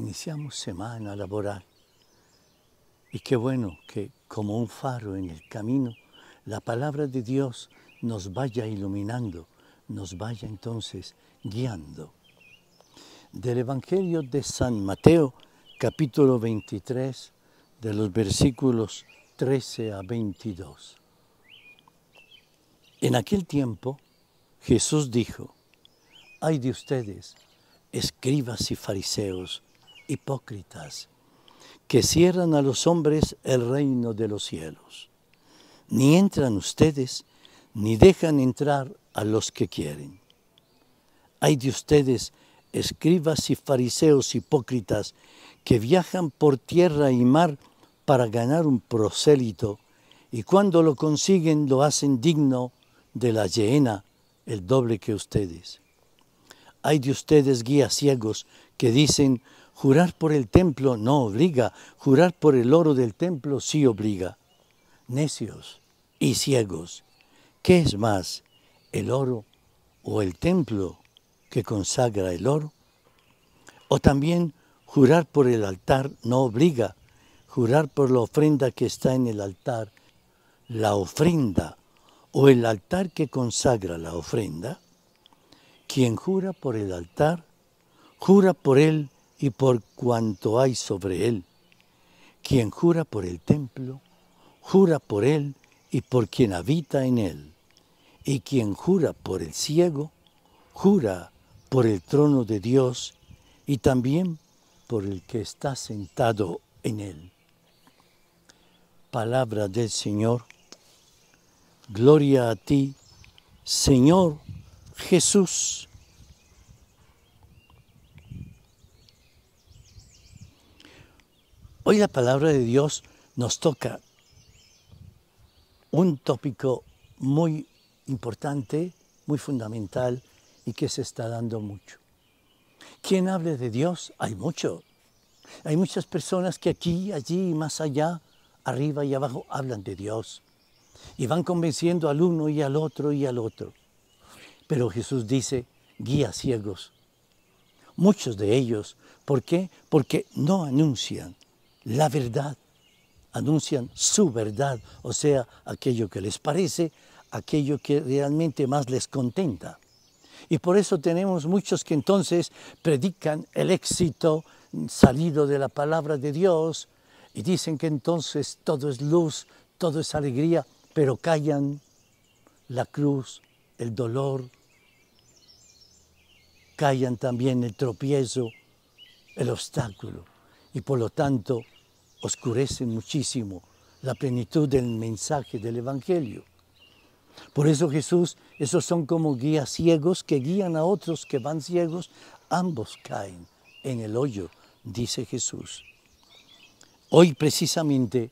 iniciamos semana laboral. Y qué bueno que como un faro en el camino, la palabra de Dios nos vaya iluminando, nos vaya entonces guiando. Del Evangelio de San Mateo, capítulo 23, de los versículos 13 a 22. En aquel tiempo Jesús dijo, ay de ustedes, escribas y fariseos, hipócritas que cierran a los hombres el reino de los cielos. Ni entran ustedes, ni dejan entrar a los que quieren. Hay de ustedes, escribas y fariseos hipócritas, que viajan por tierra y mar para ganar un prosélito, y cuando lo consiguen lo hacen digno de la llena, el doble que ustedes. Hay de ustedes guías ciegos que dicen, Jurar por el templo no obliga, jurar por el oro del templo sí obliga. Necios y ciegos, ¿qué es más, el oro o el templo que consagra el oro? O también jurar por el altar no obliga, jurar por la ofrenda que está en el altar, la ofrenda o el altar que consagra la ofrenda. Quien jura por el altar, jura por él y por cuanto hay sobre él. Quien jura por el templo, jura por él y por quien habita en él. Y quien jura por el ciego, jura por el trono de Dios y también por el que está sentado en él. Palabra del Señor. Gloria a ti, Señor Jesús. Hoy la palabra de Dios nos toca un tópico muy importante, muy fundamental y que se está dando mucho. ¿Quién hable de Dios? Hay mucho. Hay muchas personas que aquí, allí y más allá, arriba y abajo, hablan de Dios. Y van convenciendo al uno y al otro y al otro. Pero Jesús dice, guía ciegos. Muchos de ellos. ¿Por qué? Porque no anuncian la verdad, anuncian su verdad, o sea, aquello que les parece, aquello que realmente más les contenta. Y por eso tenemos muchos que entonces predican el éxito salido de la palabra de Dios y dicen que entonces todo es luz, todo es alegría, pero callan la cruz, el dolor, callan también el tropiezo, el obstáculo y por lo tanto oscurece muchísimo la plenitud del mensaje del Evangelio. Por eso Jesús, esos son como guías ciegos que guían a otros que van ciegos, ambos caen en el hoyo, dice Jesús. Hoy precisamente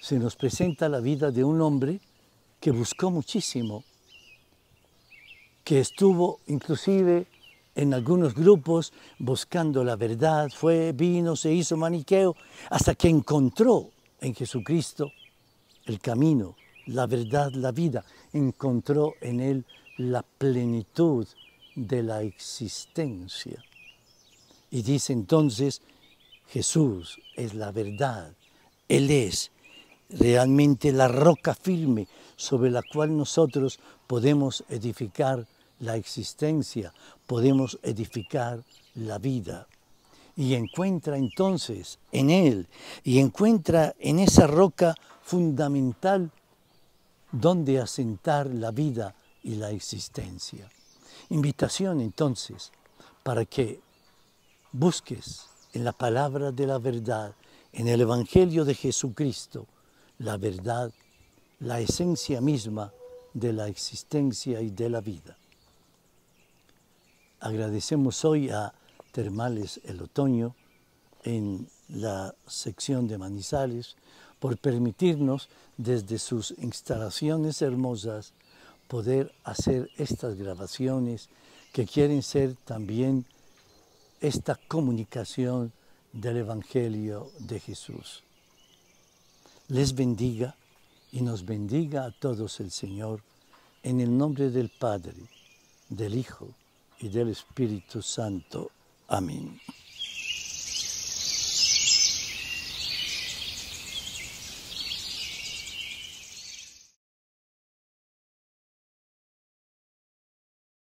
se nos presenta la vida de un hombre que buscó muchísimo, que estuvo inclusive en algunos grupos buscando la verdad, fue, vino, se hizo maniqueo, hasta que encontró en Jesucristo el camino, la verdad, la vida. Encontró en Él la plenitud de la existencia. Y dice entonces, Jesús es la verdad, Él es realmente la roca firme sobre la cual nosotros podemos edificar la existencia, podemos edificar la vida. Y encuentra entonces en Él, y encuentra en esa roca fundamental donde asentar la vida y la existencia. Invitación entonces para que busques en la palabra de la verdad, en el Evangelio de Jesucristo, la verdad, la esencia misma de la existencia y de la vida. Agradecemos hoy a Termales el Otoño en la sección de Manizales por permitirnos desde sus instalaciones hermosas poder hacer estas grabaciones que quieren ser también esta comunicación del Evangelio de Jesús. Les bendiga y nos bendiga a todos el Señor en el nombre del Padre, del Hijo, y del Espíritu Santo. Amén.